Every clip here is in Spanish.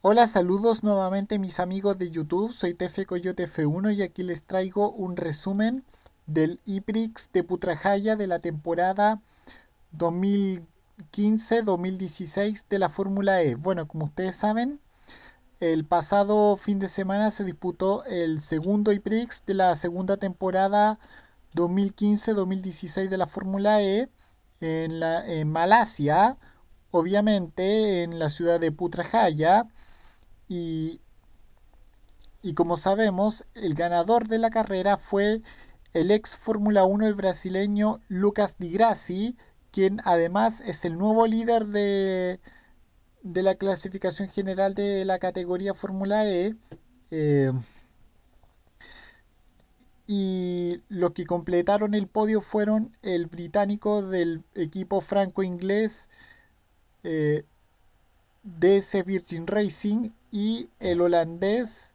Hola, saludos nuevamente mis amigos de YouTube, soy TF Coyote F1 y aquí les traigo un resumen del IPRIX de Putrajaya de la temporada 2015-2016 de la Fórmula E. Bueno, como ustedes saben, el pasado fin de semana se disputó el segundo IPRIX de la segunda temporada 2015-2016 de la Fórmula E en, en Malasia obviamente en la ciudad de Putrajaya y, y como sabemos el ganador de la carrera fue el ex Fórmula 1 el brasileño Lucas Di Grassi, quien además es el nuevo líder de, de la clasificación general de la categoría Fórmula E. Eh, y los que completaron el podio fueron el británico del equipo franco-inglés eh, de DC Virgin Racing y el holandés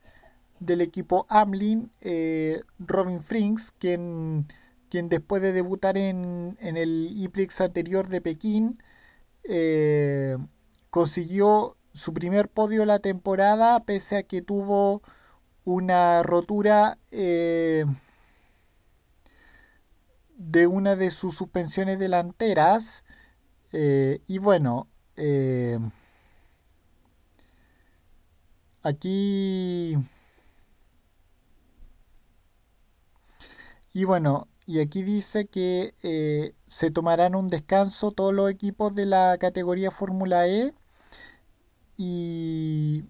del equipo Amlin, eh, Robin Frings, quien, quien, después de debutar en, el IPRIX anterior de Pekín, eh, consiguió su primer podio la temporada, pese a que tuvo una rotura de una de sus suspensiones delanteras. y bueno, eh, aquí... Y bueno, y aquí dice que eh, se tomarán un descanso todos los equipos de la categoría Fórmula E y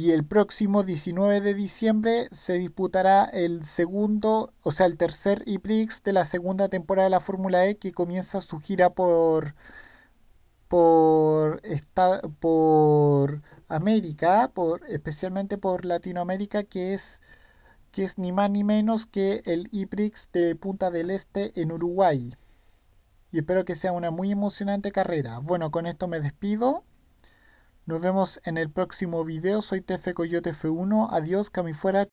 y el próximo 19 de diciembre se disputará el segundo, o sea, el tercer IPRIX de la segunda temporada de la Fórmula E que comienza su gira por por por América, por especialmente por Latinoamérica que es que es ni más ni menos que el IPRIX de Punta del Este en Uruguay. Y espero que sea una muy emocionante carrera. Bueno, con esto me despido. Nos vemos en el próximo video. Soy TF Coyote F1. Adiós, Camifuera.